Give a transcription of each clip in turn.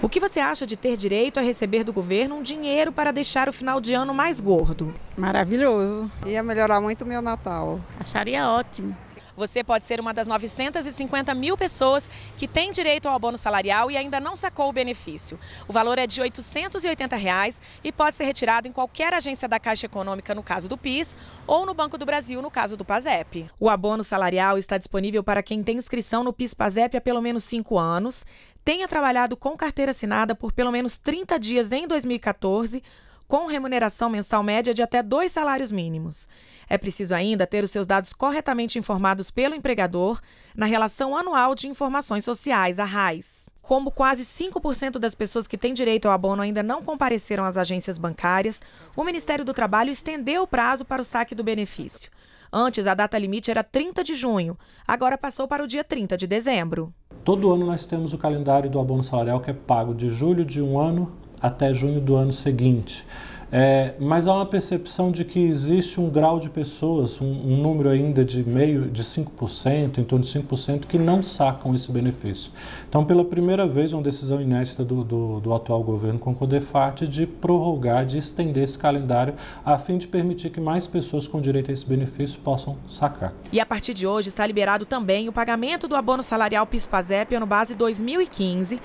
O que você acha de ter direito a receber do governo um dinheiro para deixar o final de ano mais gordo? Maravilhoso. Ia melhorar muito o meu Natal. Acharia ótimo. Você pode ser uma das 950 mil pessoas que tem direito ao abono salarial e ainda não sacou o benefício. O valor é de R$ 880 reais e pode ser retirado em qualquer agência da Caixa Econômica, no caso do PIS, ou no Banco do Brasil, no caso do PASEP. O abono salarial está disponível para quem tem inscrição no PIS-PASEP há pelo menos cinco anos, tenha trabalhado com carteira assinada por pelo menos 30 dias em 2014 com remuneração mensal média de até dois salários mínimos. É preciso ainda ter os seus dados corretamente informados pelo empregador na Relação Anual de Informações Sociais, a RAIS. Como quase 5% das pessoas que têm direito ao abono ainda não compareceram às agências bancárias, o Ministério do Trabalho estendeu o prazo para o saque do benefício. Antes, a data limite era 30 de junho, agora passou para o dia 30 de dezembro. Todo ano nós temos o calendário do abono salarial que é pago de julho de um ano até junho do ano seguinte. É, mas há uma percepção de que existe um grau de pessoas, um, um número ainda de meio, de 5%, em torno de 5%, que não sacam esse benefício. Então, pela primeira vez, uma decisão inédita do, do, do atual governo com o CODEFAT de prorrogar, de estender esse calendário, a fim de permitir que mais pessoas com direito a esse benefício possam sacar. E a partir de hoje está liberado também o pagamento do abono salarial PIS-PASEP ano base 2015,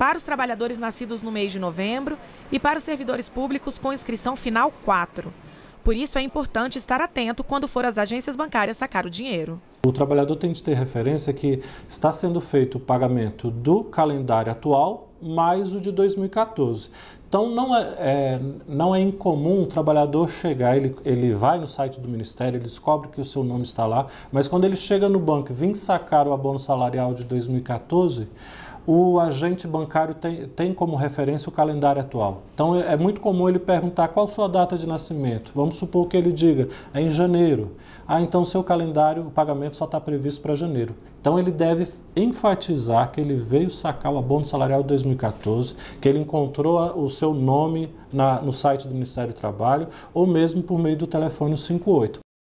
para os trabalhadores nascidos no mês de novembro e para os servidores públicos com inscrição final 4. Por isso é importante estar atento quando for às agências bancárias sacar o dinheiro. O trabalhador tem de ter referência que está sendo feito o pagamento do calendário atual mais o de 2014. Então não é, é, não é incomum o trabalhador chegar, ele, ele vai no site do Ministério, ele descobre que o seu nome está lá, mas quando ele chega no banco e vem sacar o abono salarial de 2014, o agente bancário tem, tem como referência o calendário atual. Então é, é muito comum ele perguntar qual sua data de nascimento. Vamos supor que ele diga é em janeiro. Ah, então seu calendário, o pagamento só está previsto para janeiro. Então ele deve enfatizar que ele veio sacar o abono salarial de 2014, que ele encontrou o seu nome na, no site do Ministério do Trabalho ou mesmo por meio do telefone 58.